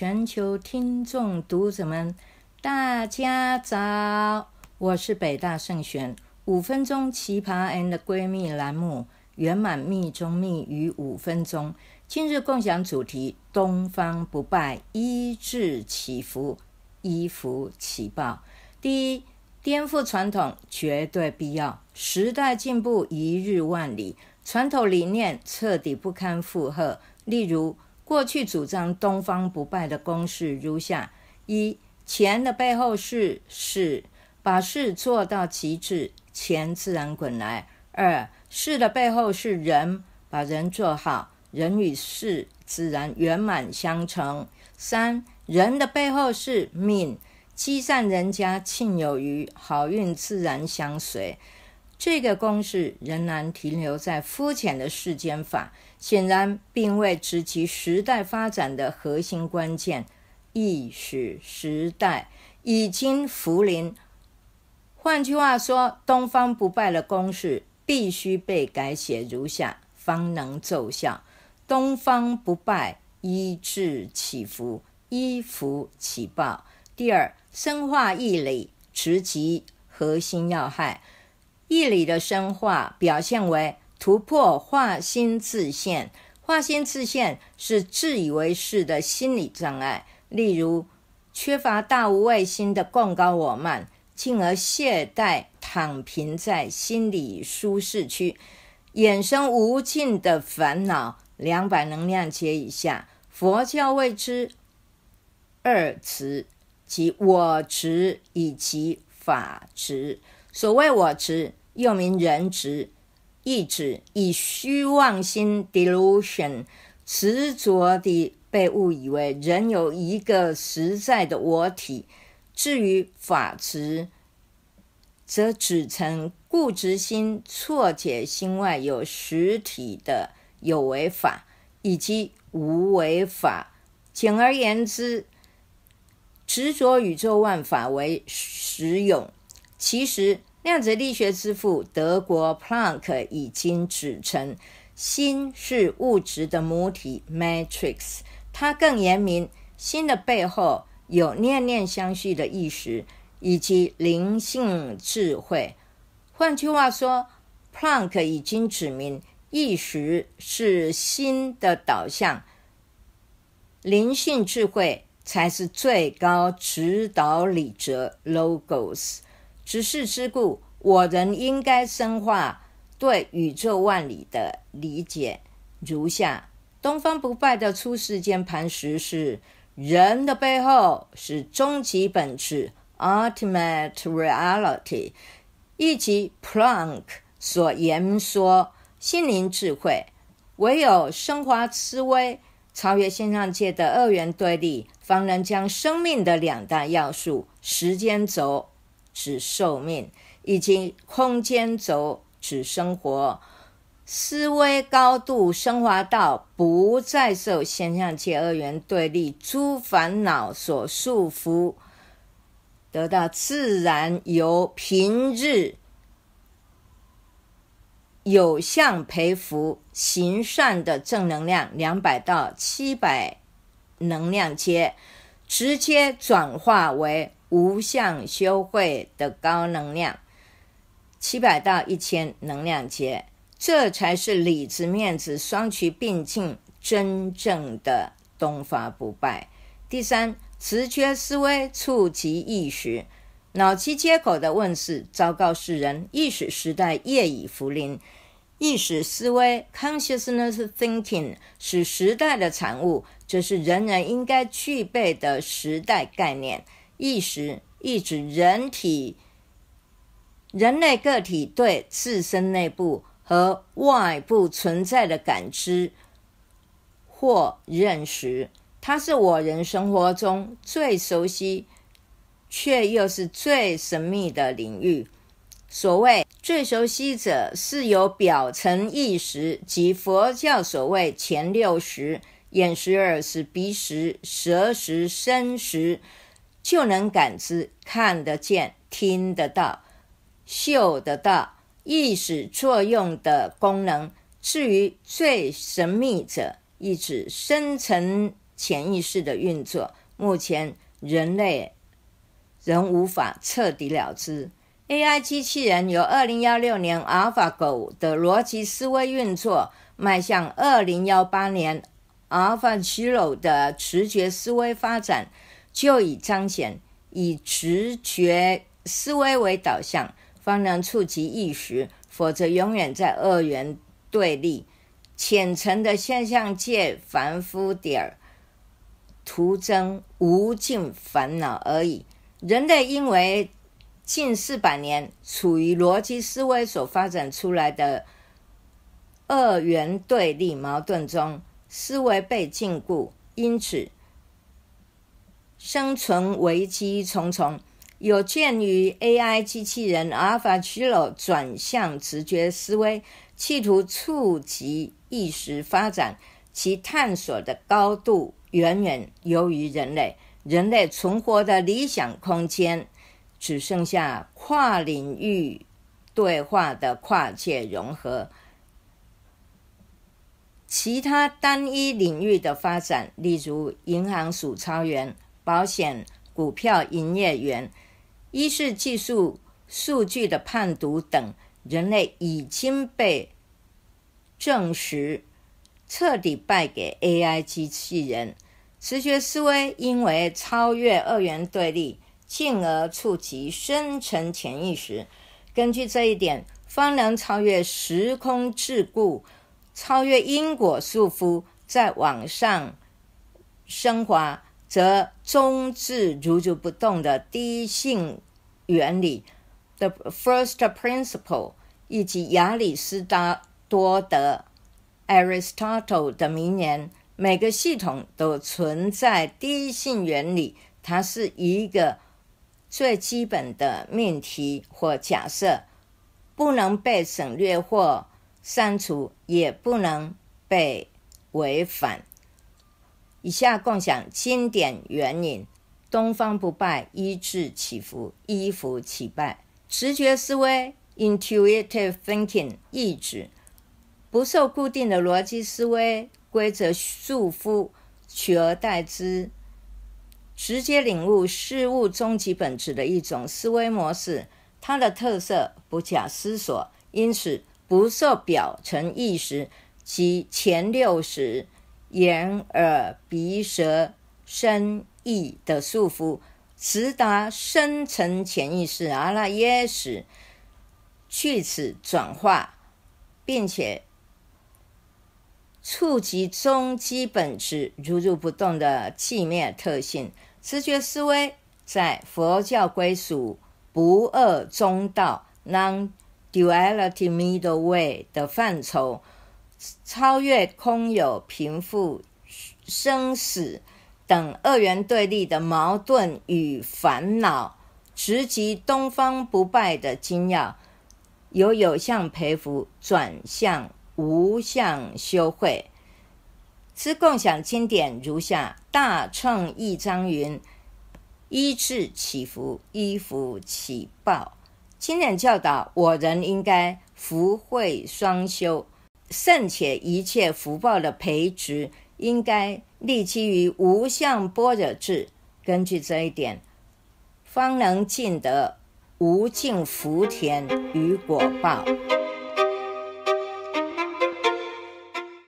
全球听众、读者们，大家早！我是北大圣选五分钟奇葩 and 闺蜜栏目圆满密中密于五分钟。今日共享主题：东方不败，一治其福，一福其报。第一，颠覆传统绝对必要。时代进步一日万里，传统理念彻底不堪负荷。例如，过去主张东方不败的公式如下：一、钱的背后是事，把事做到极致，钱自然滚来；二、事的背后是人，把人做好，人与事自然圆满相成；三、人的背后是命，积善人家庆有余，好运自然相随。这个公式仍然停留在肤浅的世间法，显然并未直击时代发展的核心关键。意识时代已经浮临，换句话说，东方不败的公式必须被改写如下，方能奏效：东方不败一治起伏，一福起报。第二，深化义理，直击核心要害。义理的深化表现为突破化心自限。化心自限是自以为是的心理障碍，例如缺乏大无外心的贡高我慢，进而懈怠躺平在心理舒适区，衍生无尽的烦恼。两百能量阶以下，佛教谓之二词，即我执以及法执。所谓我执。又名人执，意指以虚妄心 （delusion） 执着地被误以为人有一个实在的我体。至于法执，则指成固执心、错解心外有实体的有为法以及无为法。简而言之，执着宇宙万法为实有，其实。量子力学之父德国 Planck 已经指称心是物质的母体 Matrix，他更言明心的背后有念念相续的意识以及灵性智慧。换句话说，Planck 已经指明意识是心的导向，灵性智慧才是最高指导理则 Logos。时事之故，我人应该深化对宇宙万里的理解。如下：东方不败的初世键盘石是人的背后是终极本质 （ultimate reality），以及 Planck 所言说心灵智慧。唯有升华思维，超越现象界的二元对立，方能将生命的两大要素时间轴。指寿命以及空间轴指生活思维高度升华到不再受现象界二元对立诸烦恼所束缚，得到自然由平日有相培福行善的正能量两百到七百能量阶，直接转化为。无相修会的高能量，七百到一千能量阶，这才是理子面子双曲并进，真正的东法不败。第三，直觉思维触及意识，脑机接口的问世昭告世人，意识时代业已福临。意识思维 （consciousness thinking） 是时代的产物，这是人人应该具备的时代概念。意识意指人体、人类个体对自身内部和外部存在的感知或认识。它是我人生活中最熟悉，却又是最神秘的领域。所谓最熟悉者，是由表层意识及佛教所谓前六识：眼识、耳识、鼻识、舌识、身识。就能感知、看得见、听得到、嗅得到，意识作用的功能。至于最神秘者，意指深层潜意识的运作，目前人类仍无法彻底了知。AI 机器人由2016年 AlphaGo 的逻辑思维运作，迈向2018年 AlphaZero 的直觉思维发展。就以彰显以直觉思维为导向，方能触及意识，否则永远在二元对立、浅层的现象界凡夫点儿，徒增无尽烦恼而已。人类因为近四百年处于逻辑思维所发展出来的二元对立矛盾中，思维被禁锢，因此。生存危机重重，有鉴于 AI 机器人 AlphaZero 转向直觉思维，企图触及意识发展，其探索的高度远远优于人类。人类存活的理想空间只剩下跨领域对话的跨界融合，其他单一领域的发展，例如银行数钞员。保险、股票、营业员，一是技术数据的判读等，人类已经被证实彻底败给 AI 机器人。直觉思维因为超越二元对立，进而触及深层潜意识。根据这一点，方能超越时空桎梏，超越因果束缚，在往上升华。则中至如如不动的第一性原理 t h e First Principle，以及亚里士多德 Aristotle 的名言，每个系统都存在第一性原理，它是一个最基本的命题或假设，不能被省略或删除，也不能被违反。以下共享经典原理：东方不败一智祈福，一福起败。直觉思维 （intuitive thinking） 意志，不受固定的逻辑思维规则束缚，取而代之，直接领悟事物终极本质的一种思维模式。它的特色不假思索，因此不受表层意识及前六识。眼、耳、鼻、舌、身、意的束缚，直达深层潜意识阿拉耶识，据此转化，并且触及终极本质如如不动的寂灭特性。直觉思维在佛教归属不二中道 （non-duality middle way） 的范畴。超越空有、贫富、生死等二元对立的矛盾与烦恼，直及东方不败的精要，由有相培福转向无相修慧。之共享经典如下：《大乘一章云》，一智起福，一福起报。经典教导我人应该福慧双修。甚且一切福报的培植，应该立基于无相般若智。根据这一点，方能尽得无尽福田与果报。